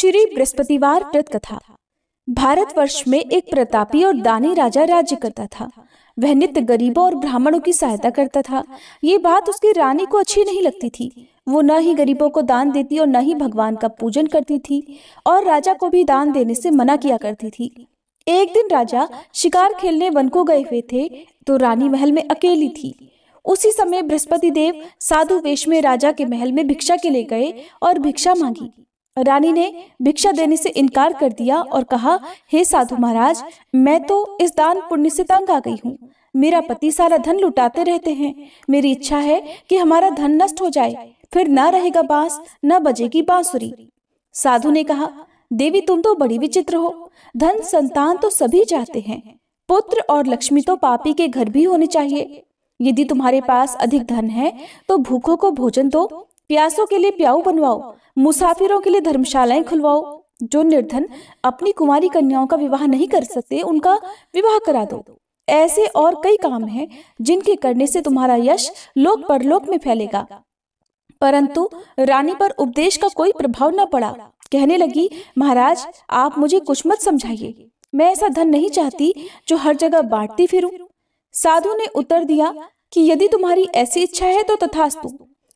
श्री बृहस्पतिवार व्रत कथा भारतवर्ष में एक प्रतापी और दानी राजा राज्य करता था वह नित्य गरीबों और ब्राह्मणों की सहायता करता था ये बात उसकी रानी को अच्छी नहीं लगती थी वो न ही गरीबों को दान देती और न ही भगवान का पूजन करती थी और राजा को भी दान देने से मना किया करती थी एक दिन राजा शिकार खेलने वन को गए हुए थे तो रानी महल में अकेली थी उसी समय बृहस्पति देव साधु वेश में राजा के महल में भिक्षा के लिए गए और भिक्षा मांगी रानी ने भिक्षा देने से इनकार कर दिया और कहा हे साधु महाराज मैं तो इस दान पुण्य से तंग आ गई हूँ मेरा पति सारा धन लुटाते रहते हैं मेरी इच्छा है कि हमारा धन नष्ट हो जाए फिर ना रहेगा बांस न बजेगी बांसुरी साधु ने कहा देवी तुम तो बड़ी विचित्र हो धन संतान तो सभी चाहते हैं पुत्र और लक्ष्मी तो पापी के घर भी होने चाहिए यदि तुम्हारे पास अधिक धन है तो भूखों को भोजन दो प्यासों के लिए प्याऊ बनवाओ मुसाफिरों के लिए धर्मशालाएं खुलवाओ जो निर्धन अपनी कुमारी कन्याओं का विवाह नहीं कर सकते उनका विवाह करा दो ऐसे और कई काम हैं जिनके करने से तुम्हारा यश लोक परलोक में फैलेगा परंतु रानी पर उपदेश का कोई प्रभाव न पड़ा कहने लगी महाराज आप मुझे कुछ मत समझाइए मैं ऐसा धन नहीं चाहती जो हर जगह बांटती फिरूं। साधु ने उत्तर दिया कि यदि तुम्हारी ऐसी इच्छा है तो तथास्तु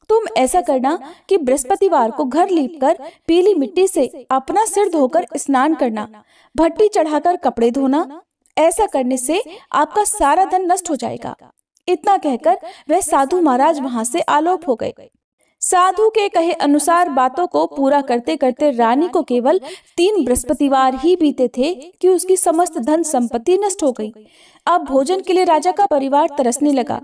तुम ऐसा करना कि बृहस्पतिवार को घर लीपकर पीली मिट्टी से अपना सिर धोकर स्नान करना भट्टी चढ़ाकर कपड़े धोना ऐसा करने से आपका सारा धन नष्ट हो जाएगा इतना कहकर वह साधु महाराज वहां से आलोप हो गए साधु के कहे अनुसार बातों को पूरा करते करते रानी को केवल तीन बृहस्पतिवार ही बीते थे कि उसकी समस्त धन संपत्ति नष्ट हो गई अब भोजन के लिए राजा का परिवार तरसने लगा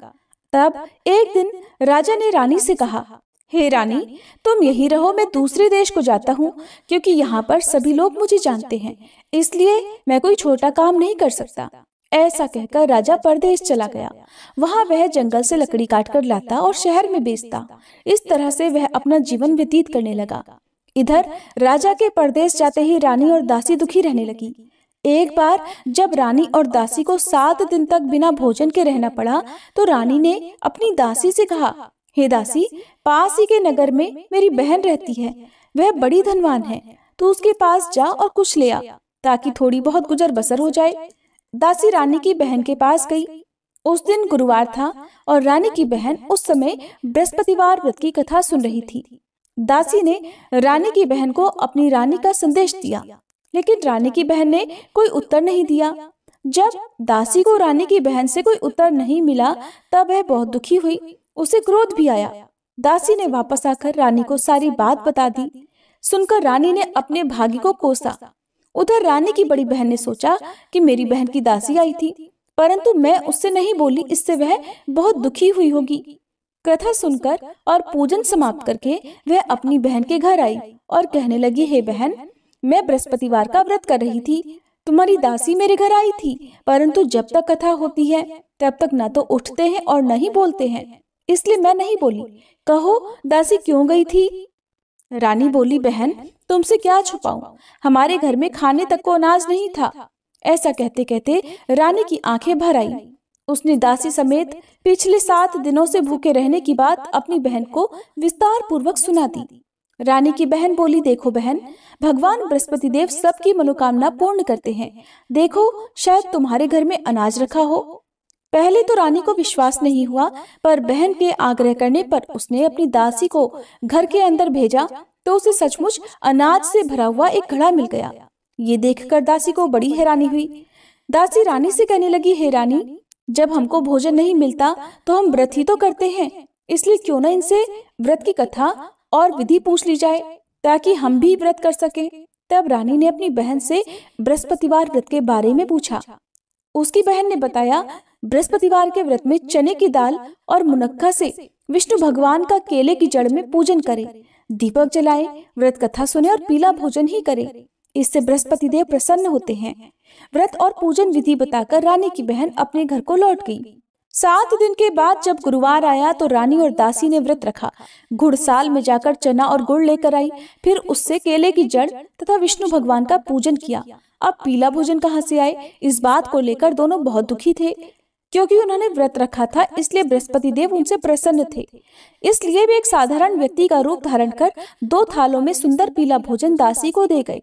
तब एक दिन राजा ने रानी से कहा हे रानी तुम यही रहो मैं दूसरे देश को जाता हूँ क्योंकि यहाँ पर सभी लोग मुझे जानते हैं इसलिए मैं कोई छोटा काम नहीं कर सकता ऐसा कहकर राजा परदेश चला गया वहाँ वह जंगल से लकड़ी काट कर लाता और शहर में बेचता इस तरह से वह अपना जीवन व्यतीत करने लगा इधर राजा के परदेश जाते ही रानी और दासी दुखी रहने लगी एक बार जब रानी और दासी को सात दिन तक बिना भोजन के रहना पड़ा तो रानी ने अपनी दासी से कहा हे दासी पास ही के नगर में मेरी बहन रहती है वह बड़ी धनवान है तो उसके पास जा और कुछ ले आ ताकि थोड़ी बहुत गुजर बसर हो जाए दासी रानी की बहन के पास गई उस दिन गुरुवार था और रानी की बहन उस समय बृहस्पतिवार व्रत की कथा सुन रही थी दासी ने रानी की बहन को अपनी रानी का संदेश दिया लेकिन रानी की बहन ने कोई उत्तर नहीं दिया जब दासी को रानी की बहन से कोई उत्तर नहीं मिला तब वह बहुत दुखी हुई उसे क्रोध भी आया दासी ने वापस आकर रानी को सारी बात बता दी सुनकर रानी ने अपने भागी को कोसा उधर रानी की बड़ी बहन ने सोचा कि मेरी बहन की दासी आई थी परंतु मैं उससे नहीं बोली इससे वह बहुत दुखी हुई होगी कथा सुनकर और पूजन समाप्त करके वह अपनी बहन के घर आई और कहने लगी हे बहन मैं बृहस्पतिवार का व्रत कर रही थी तुम्हारी दासी मेरे घर आई थी परंतु जब तक कथा होती है तब तक ना तो उठते हैं और न ही बोलते हैं इसलिए मैं नहीं बोली कहो दासी क्यों गई थी रानी बोली बहन तुमसे क्या छुपाऊं हमारे घर में खाने तक को अनाज नहीं था ऐसा कहते कहते रानी की आंखें भर आई उसने दासी समेत पिछले सात दिनों से भूखे रहने की बात अपनी बहन को विस्तार पूर्वक सुना दी रानी की बहन बोली देखो बहन भगवान बृहस्पति देव सबकी मनोकामना पूर्ण करते हैं देखो शायद तुम्हारे घर में अनाज रखा हो पहले तो रानी को विश्वास नहीं हुआ पर बहन के आग्रह करने पर उसने अपनी दासी को घर के अंदर भेजा तो उसे सचमुच अनाज से भरा हुआ एक घड़ा मिल गया ये देखकर दासी को बड़ी हैरानी हुई दासी रानी से कहने लगी हे रानी जब हमको भोजन नहीं मिलता तो हम व्रत ही तो करते हैं इसलिए क्यों ना इनसे व्रत की कथा और विधि पूछ ली जाए ताकि हम भी व्रत कर सके तब रानी ने अपनी बहन से बृहस्पतिवार व्रत के बारे में पूछा उसकी बहन ने बताया बृहस्पतिवार के व्रत में चने की दाल और मुनक्का से विष्णु भगवान का केले की जड़ में पूजन करें, दीपक जलाएं, व्रत कथा सुने और पीला भोजन ही करें। इससे बृहस्पति देव प्रसन्न होते हैं व्रत और पूजन विधि बताकर रानी की बहन अपने घर को लौट गई सात दिन के बाद जब गुरुवार आया तो रानी और दासी ने व्रत रखा घुड़साल में जाकर चना और गुड़ लेकर आई फिर उससे केले की जड़ तथा विष्णु भगवान का पूजन किया अब पीला भोजन कहाँ से आए इस बात को लेकर दोनों बहुत दुखी थे क्योंकि उन्होंने व्रत रखा था इसलिए बृहस्पति देव उनसे प्रसन्न थे इसलिए वे एक साधारण व्यक्ति का रूप धारण कर दो थालों में सुंदर पीला भोजन दासी को दे गए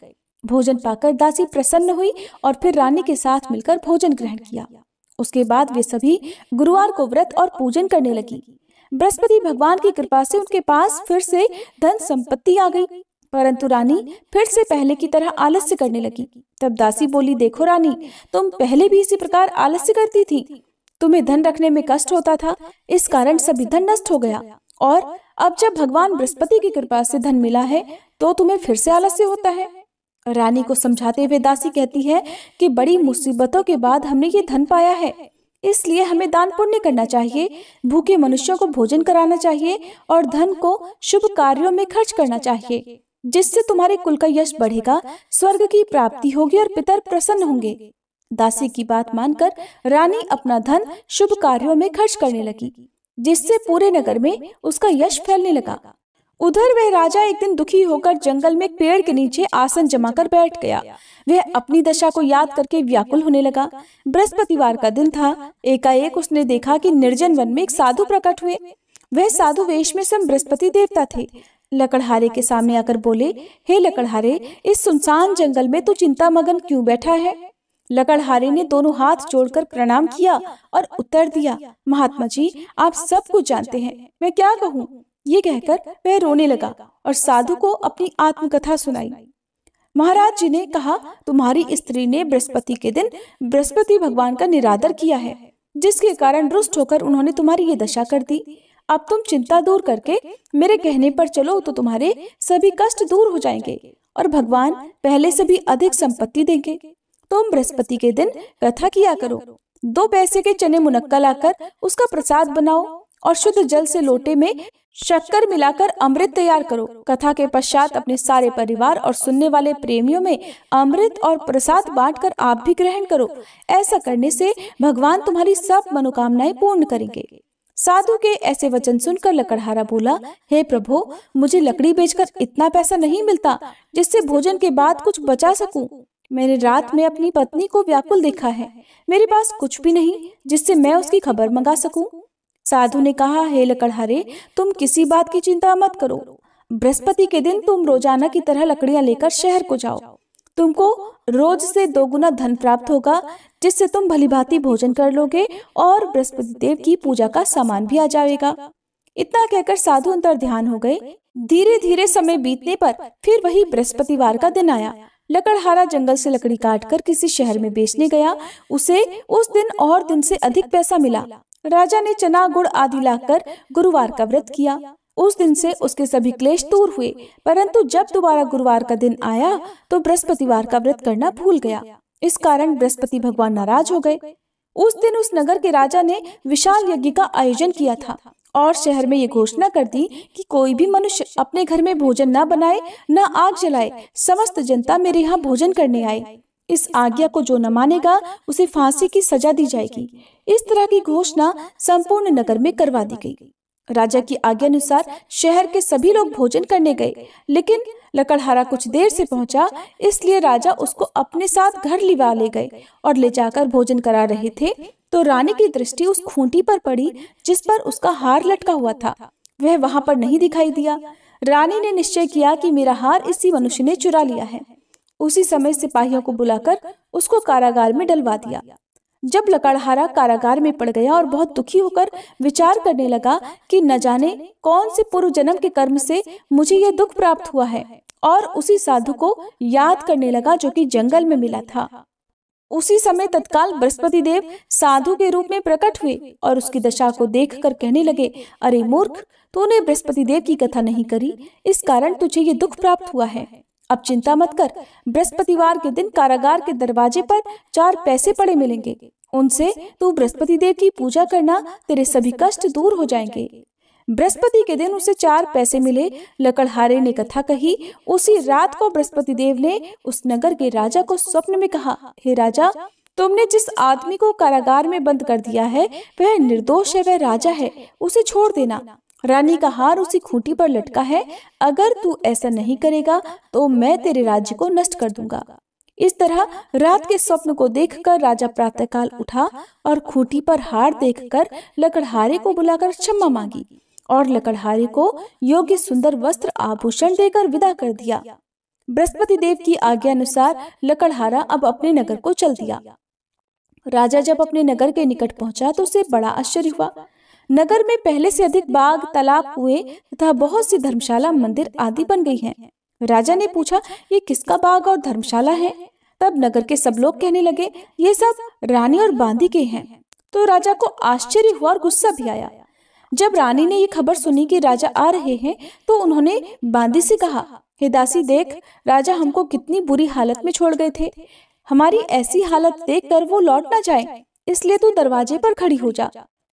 भोजन पाकर दासी प्रसन्न हुई और फिर रानी के साथ मिलकर भोजन ग्रहण किया उसके बाद वे सभी गुरुवार को व्रत और पूजन करने लगी बृहस्पति भगवान की कृपा से उनके पास फिर से धन संपत्ति आ गई परंतु रानी फिर से पहले की तरह आलस्य करने लगी तब दासी बोली देखो रानी तुम पहले भी इसी प्रकार आलस्य करती थी तुम्हें धन रखने में कष्ट होता था इस कारण सभी धन नष्ट हो गया और अब जब भगवान बृहस्पति की कृपा से धन मिला है तो तुम्हें फिर से आलस्य होता है रानी को समझाते हुए दासी कहती है कि बड़ी मुसीबतों के बाद हमने ये धन पाया है इसलिए हमें दान पुण्य करना चाहिए भूखे मनुष्यों को भोजन कराना चाहिए और धन को शुभ कार्यों में खर्च करना चाहिए जिससे तुम्हारे कुल का यश बढ़ेगा स्वर्ग की प्राप्ति होगी और पितर प्रसन्न होंगे दासी की बात मानकर रानी अपना धन शुभ कार्यों में खर्च करने लगी जिससे पूरे नगर में उसका यश फैलने लगा उधर वह राजा एक दिन दुखी होकर जंगल में पेड़ के नीचे आसन जमा कर बैठ गया वह अपनी दशा को याद करके व्याकुल होने लगा बृहस्पतिवार का दिन था एकाएक उसने देखा कि निर्जन वन में एक साधु प्रकट हुए वह साधु वेश में स्वयं बृहस्पति देवता थे लकड़हारे के सामने आकर बोले हे लकड़हारे इस सुनसान जंगल में तू चिंता मगन क्यों बैठा है लकड़हारे ने दोनों हाथ जोड़कर प्रणाम किया और उत्तर दिया महात्मा जी आप सब कुछ जानते हैं मैं क्या कहूँ ये कहकर वह रोने लगा और साधु को अपनी आत्मकथा सुनाई महाराज जी ने कहा तुम्हारी स्त्री ने बृहस्पति के दिन बृहस्पति भगवान का निरादर किया है जिसके कारण रुष्ट होकर उन्होंने तुम्हारी ये दशा कर दी अब तुम चिंता दूर करके मेरे कहने पर चलो तो तुम्हारे सभी कष्ट दूर हो जाएंगे और भगवान पहले से भी अधिक संपत्ति देंगे तुम बृहस्पति के दिन कथा किया करो दो पैसे के चने मुनक्का लाकर उसका प्रसाद बनाओ और शुद्ध जल से लोटे में शक्कर मिलाकर अमृत तैयार करो कथा के पश्चात अपने सारे परिवार और सुनने वाले प्रेमियों में अमृत और प्रसाद बांटकर आप भी ग्रहण करो ऐसा करने से भगवान तुम्हारी सब मनोकामनाएं पूर्ण करेंगे साधु के ऐसे वचन सुनकर लकड़हारा बोला हे hey प्रभु मुझे लकड़ी बेचकर इतना पैसा नहीं मिलता जिससे भोजन के बाद कुछ बचा सकूं। मैंने रात में अपनी पत्नी को व्याकुल देखा है मेरे पास कुछ भी नहीं जिससे मैं उसकी खबर मंगा सकूं। साधु ने कहा हे लकड़हारे तुम किसी बात की चिंता मत करो बृहस्पति के दिन तुम रोजाना की तरह लकड़ियां लेकर शहर को जाओ तुमको रोज से दोगुना धन प्राप्त होगा जिससे तुम भलीभांति भोजन कर लोगे और बृहस्पति देव की पूजा का सामान भी आ जाएगा इतना कहकर साधु अंतर ध्यान हो गए धीरे धीरे समय बीतने पर फिर वही बृहस्पतिवार का दिन आया लकड़हारा जंगल से लकड़ी काटकर किसी शहर में बेचने गया उसे उस दिन और दिन से अधिक पैसा मिला राजा ने चना गुड़ आदि लाकर गुरुवार का व्रत किया उस दिन से उसके सभी क्लेश दूर हुए परंतु जब दोबारा गुरुवार का दिन आया तो बृहस्पतिवार का व्रत करना भूल गया इस कारण बृहस्पति भगवान नाराज हो गए उस दिन उस नगर के राजा ने विशाल यज्ञ का आयोजन किया था और शहर में ये घोषणा कर दी कि कोई भी मनुष्य अपने घर में भोजन न बनाए न आग जलाए समस्त जनता मेरे यहाँ भोजन करने आए इस आज्ञा को जो न मानेगा उसे फांसी की सजा दी जाएगी इस तरह की घोषणा संपूर्ण नगर में करवा दी गई राजा की आज्ञा अनुसार शहर के सभी लोग भोजन करने गए लेकिन लकड़हारा कुछ देर से पहुंचा इसलिए राजा उसको अपने साथ घर लिवा ले गए और ले जाकर भोजन करा रहे थे तो रानी की दृष्टि उस खूंटी पर पड़ी जिस पर उसका हार लटका हुआ था वह वहां पर नहीं दिखाई दिया रानी ने निश्चय किया कि मेरा हार इसी मनुष्य ने चुरा लिया है उसी समय सिपाहियों को बुलाकर उसको कारागार में डलवा दिया जब लकड़हारा कारागार में पड़ गया और बहुत दुखी होकर विचार करने लगा कि न जाने कौन से पूर्व जन्म के कर्म से मुझे यह दुख प्राप्त हुआ है और उसी साधु को याद करने लगा जो कि जंगल में मिला था उसी समय तत्काल बृहस्पति देव साधु के रूप में प्रकट हुए और उसकी दशा को देख कर कहने लगे अरे मूर्ख तूने बृहस्पति देव की कथा नहीं करी इस कारण तुझे ये दुख प्राप्त हुआ है अब चिंता मत कर बृहस्पतिवार के दिन कारागार के दरवाजे पर चार पैसे पड़े मिलेंगे उनसे तू बृहस्पति देव की पूजा करना तेरे सभी कष्ट दूर हो जाएंगे बृहस्पति के दिन उसे चार पैसे मिले लकड़हारे ने कथा कही उसी रात को बृहस्पति देव ने उस नगर के राजा को स्वप्न में कहा हे राजा तुमने जिस आदमी को कारागार में बंद कर दिया है वह निर्दोष है वह राजा है उसे छोड़ देना रानी का हार उसी खूंटी पर लटका है अगर तू ऐसा नहीं करेगा तो मैं तेरे राज्य को नष्ट कर दूंगा इस तरह रात के स्वप्न को देखकर राजा प्रातःकाल उठा और खूंटी पर हार देखकर लकड़हारे को बुलाकर क्षमा मांगी और लकड़हारे को योग्य सुंदर वस्त्र आभूषण देकर विदा कर दिया बृहस्पति देव की आज्ञा अनुसार लकड़हारा अब अपने नगर को चल दिया राजा जब अपने नगर के निकट पहुंचा तो उसे बड़ा आश्चर्य हुआ नगर में पहले से अधिक बाग तालाब कुएं तथा बहुत सी धर्मशाला मंदिर आदि बन गई हैं। राजा ने पूछा ये किसका बाग और धर्मशाला है तब नगर के सब लोग कहने लगे ये सब रानी और बांदी के हैं तो राजा को आश्चर्य हुआ और गुस्सा भी आया जब रानी ने ये खबर सुनी कि राजा आ रहे हैं तो उन्होंने बांदी से कहा हे दासी देख राजा हमको कितनी बुरी हालत में छोड़ गए थे हमारी ऐसी हालत देख वो लौट ना जाए इसलिए तू दरवाजे पर खड़ी हो जा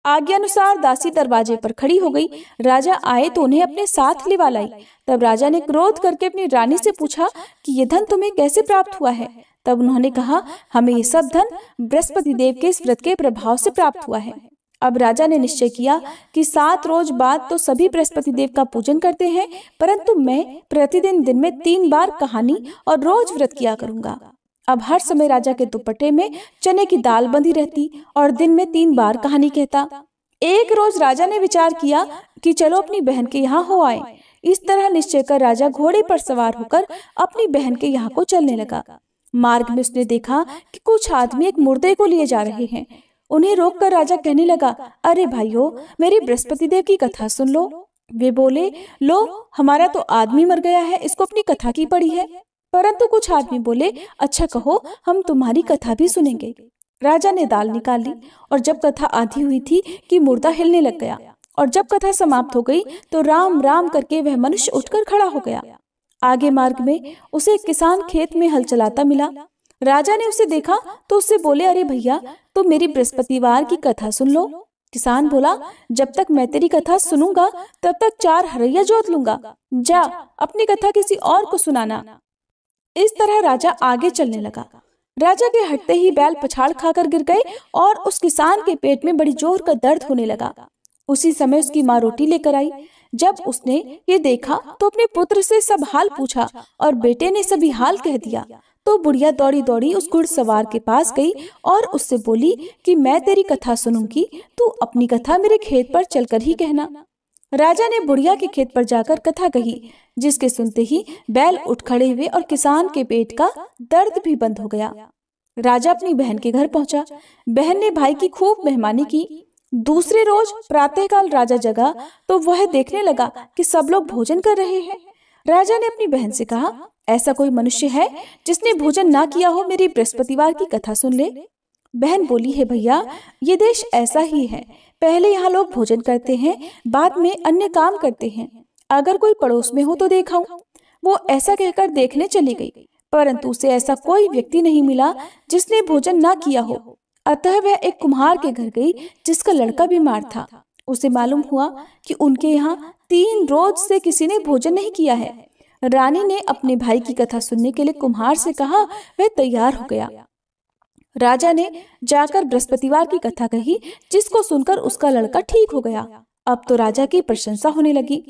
आज्ञानुसार दासी दरवाजे पर खड़ी हो गई राजा आए तो उन्हें अपने साथ लेवा लाई तब राजा ने क्रोध करके अपनी रानी से पूछा कि ये धन तुम्हें कैसे प्राप्त हुआ है तब उन्होंने कहा हमें ये सब धन बृहस्पति देव के इस व्रत के प्रभाव से प्राप्त हुआ है अब राजा ने निश्चय किया कि सात रोज बाद तो सभी बृहस्पति देव का पूजन करते हैं परंतु मैं प्रतिदिन दिन में तीन बार कहानी और रोज व्रत किया करूंगा अब हर समय राजा के दुपट्टे में चने की दाल बंधी रहती और दिन में तीन बार कहानी कहता एक रोज राजा ने विचार किया कि चलो अपनी बहन के यहाँ हो आए इस तरह निश्चय कर राजा घोड़े पर सवार होकर अपनी बहन के यहाँ को चलने लगा मार्ग में उसने देखा कि कुछ आदमी एक मुर्दे को लिए जा रहे हैं उन्हें रोककर राजा कहने लगा अरे भाइयों मेरी बृहस्पति देव की कथा सुन लो वे बोले लो हमारा तो आदमी मर गया है इसको अपनी कथा की पड़ी है परंतु कुछ आदमी बोले अच्छा कहो हम तुम्हारी कथा भी सुनेंगे राजा ने दाल निकाल ली और जब कथा आधी हुई थी कि मुर्दा हिलने लग गया और जब कथा समाप्त हो गई तो राम राम करके वह मनुष्य उठकर खड़ा हो गया आगे मार्ग में उसे एक किसान खेत में हल चलाता मिला राजा ने उसे देखा तो उससे बोले अरे भैया तो मेरी बृहस्पतिवार की कथा सुन लो किसान बोला जब तक मैं तेरी कथा सुनूंगा तब तक चार हरैया जोत लूंगा जा अपनी कथा किसी और को सुनाना इस तरह राजा आगे चलने लगा राजा के हटते ही बैल पछाड़ खाकर गिर गए और उस किसान के पेट में बड़ी जोर का दर्द होने लगा उसी समय उसकी माँ रोटी लेकर आई जब उसने ये देखा तो अपने पुत्र से सब हाल पूछा और बेटे ने सभी हाल कह दिया तो बुढ़िया दौड़ी दौड़ी उस घुड़सवार के पास गई और उससे बोली कि मैं तेरी कथा सुनूंगी तू अपनी कथा मेरे खेत पर चलकर ही कहना राजा ने बुढ़िया के खेत पर जाकर कथा कही जिसके सुनते ही बैल उठ खड़े हुए और किसान के पेट का दर्द भी बंद हो गया राजा अपनी बहन के घर पहुंचा बहन ने भाई की खूब मेहमानी की दूसरे रोज प्रातःकाल राजा जगा तो वह देखने लगा कि सब लोग भोजन कर रहे हैं राजा ने अपनी बहन से कहा ऐसा कोई मनुष्य है जिसने भोजन ना किया हो मेरी बृहस्पतिवार की कथा सुन ले बहन बोली है भैया ये देश ऐसा ही है पहले यहाँ लोग भोजन करते हैं बाद में अन्य काम करते हैं अगर कोई पड़ोस में हो तो देखा वो ऐसा कहकर देखने चली गई परंतु उसे ऐसा कोई व्यक्ति नहीं मिला जिसने भोजन ना किया हो अतः वह एक कुम्हार के घर गई जिसका लड़का बीमार था उसे मालूम हुआ कि उनके यहाँ तीन रोज से किसी ने भोजन नहीं किया है रानी ने अपने भाई की कथा सुनने के लिए कुम्हार से कहा वह तैयार हो गया राजा ने जाकर बृहस्पतिवार की कथा कही जिसको सुनकर उसका लड़का ठीक हो गया अब तो राजा की प्रशंसा होने लगी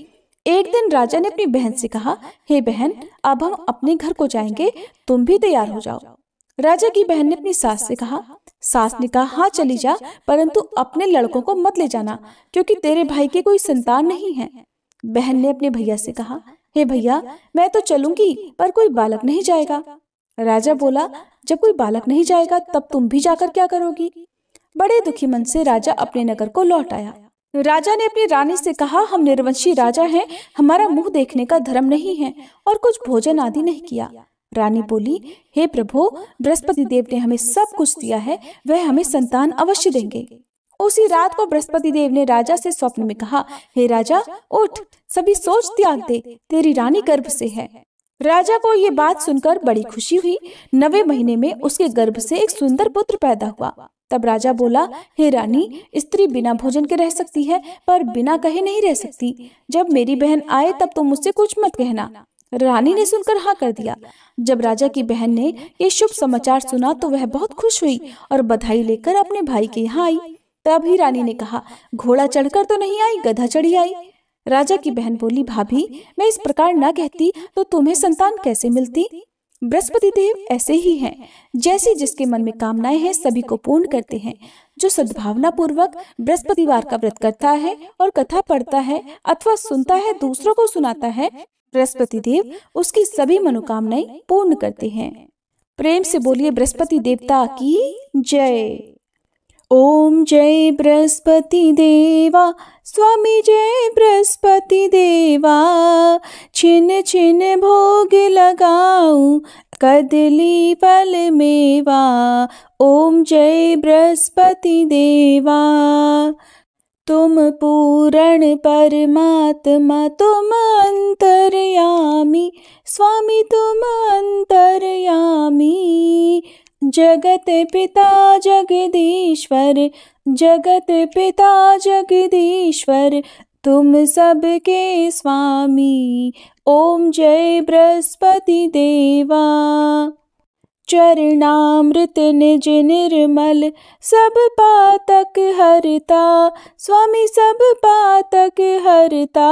एक दिन राजा ने अपनी बहन से कहा हे hey बहन अब हम अपने घर को जाएंगे तुम भी तैयार हो जाओ राजा की बहन ने अपनी सास से कहा सास ने कहा हाँ चली जा परंतु अपने लड़कों को मत ले जाना क्योंकि तेरे भाई के कोई संतान नहीं है बहन ने अपने भैया से कहा हे hey भैया मैं तो चलूंगी पर कोई बालक नहीं जाएगा राजा बोला जब कोई बालक नहीं जाएगा तब तुम भी जाकर क्या करोगी बड़े दुखी मन से राजा अपने नगर को लौट आया राजा ने अपनी रानी से कहा हम निर्वंशी राजा हैं हमारा मुंह देखने का धर्म नहीं है और कुछ भोजन आदि नहीं किया रानी बोली हे प्रभु बृहस्पति देव ने हमें सब कुछ दिया है वह हमें संतान अवश्य देंगे उसी रात को बृहस्पति देव ने राजा से स्वप्न में कहा हे राजा उठ सभी सोच त्याग दे तेरी रानी गर्भ से है राजा को ये बात सुनकर बड़ी खुशी हुई नवे महीने में उसके गर्भ से एक सुंदर पुत्र पैदा हुआ तब राजा बोला हे रानी स्त्री बिना भोजन के रह सकती है पर बिना कहे नहीं रह सकती जब मेरी बहन आए तब तो मुझसे कुछ मत कहना रानी ने सुनकर हाँ, हाँ कर दिया जब राजा की बहन ने ये शुभ समाचार सुना तो वह तो बहुत खुश हुई और बधाई लेकर अपने भाई के यहाँ आई तब ही रानी ने कहा घोड़ा चढ़कर तो नहीं आई गधा तो चढ़ी आई राजा की बहन बोली भाभी मैं इस प्रकार न कहती तो, तो तुम्हें संतान कैसे मिलती बृहस्पति देव ऐसे ही हैं जैसे जिसके मन में कामनाएं हैं सभी को पूर्ण करते हैं जो सद्भावना पूर्वक बृहस्पतिवार का व्रत करता है और कथा पढ़ता है अथवा सुनता है दूसरों को सुनाता है बृहस्पति देव उसकी सभी मनोकामनाएं पूर्ण करते हैं प्रेम से बोलिए बृहस्पति देवता की जय ॐ जय बृहस्पतिदेवा स्वामी जय बृहस्पतिदेवा छिन छिन भोग पल मेवा ॐ जय बृहस्पतिदेवा तुम पूरण परमात्मा तुम अन्तर्यामि स्वामी तुम अन्तर्यामि जगत पिता जगदीश्वर जगत पिता जगदीश्वर तुम सबके स्वामी ओम जय बृहस्पति देवा चरणामृत निज निर्मल सब पातक हरता स्वामी सब पातक हरता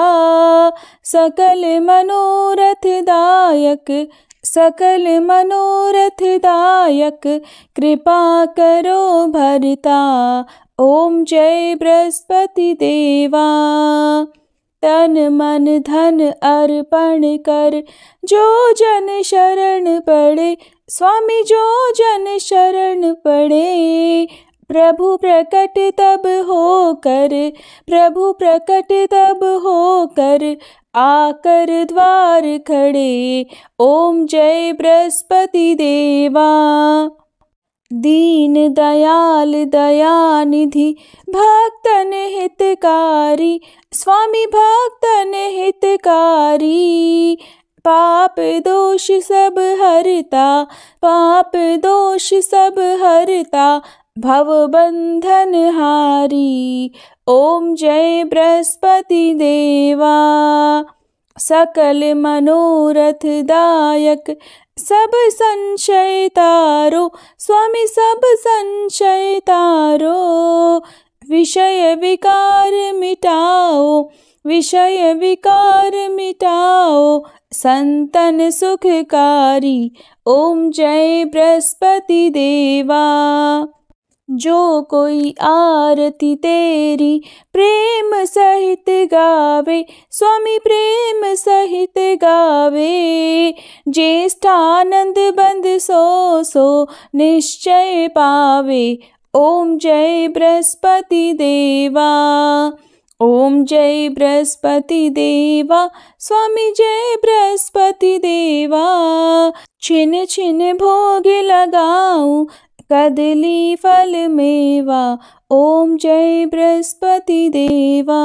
सकल मनोरथ दायक सकल मनोरथ दायक कृपा करो भरता ओम जय बृहस्पति देवा तन मन धन अर्पण कर जो जन शरण पड़े स्वामी जो जन शरण पड़े प्रभु प्रकट तब हो कर प्रभु प्रकट तब हो कर आकर द्वार खड़े ओम जय बृहस्पति देवा दीन दयाल दयानिधि भक्तन हितकारी स्वामी भक्तन हितकारी पाप दोष सब हरता पाप दोष सब हरता भव बंधन हारी ओम जय बृहस्पति देवा सकल मनोरथ दायक सब संशय तारो स्वामी सब संशय तारो विषय विकार मिटाओ विषय विकार मिटाओ संतन सुखकारी ओम जय बृहस्पति देवा जो कोई आरती तेरी प्रेम सहित गावे स्वामी प्रेम सहित गावे ज्येष्ठानंद बंद सो सो निश्चय पावे ओम जय बृहस्पति देवा ओम जय बृहस्पति देवा स्वामी जय बृहस्पति देवा छिन छिन भोग लगाऊ कदली फल मेवा ओम जय बृहस्पति देवा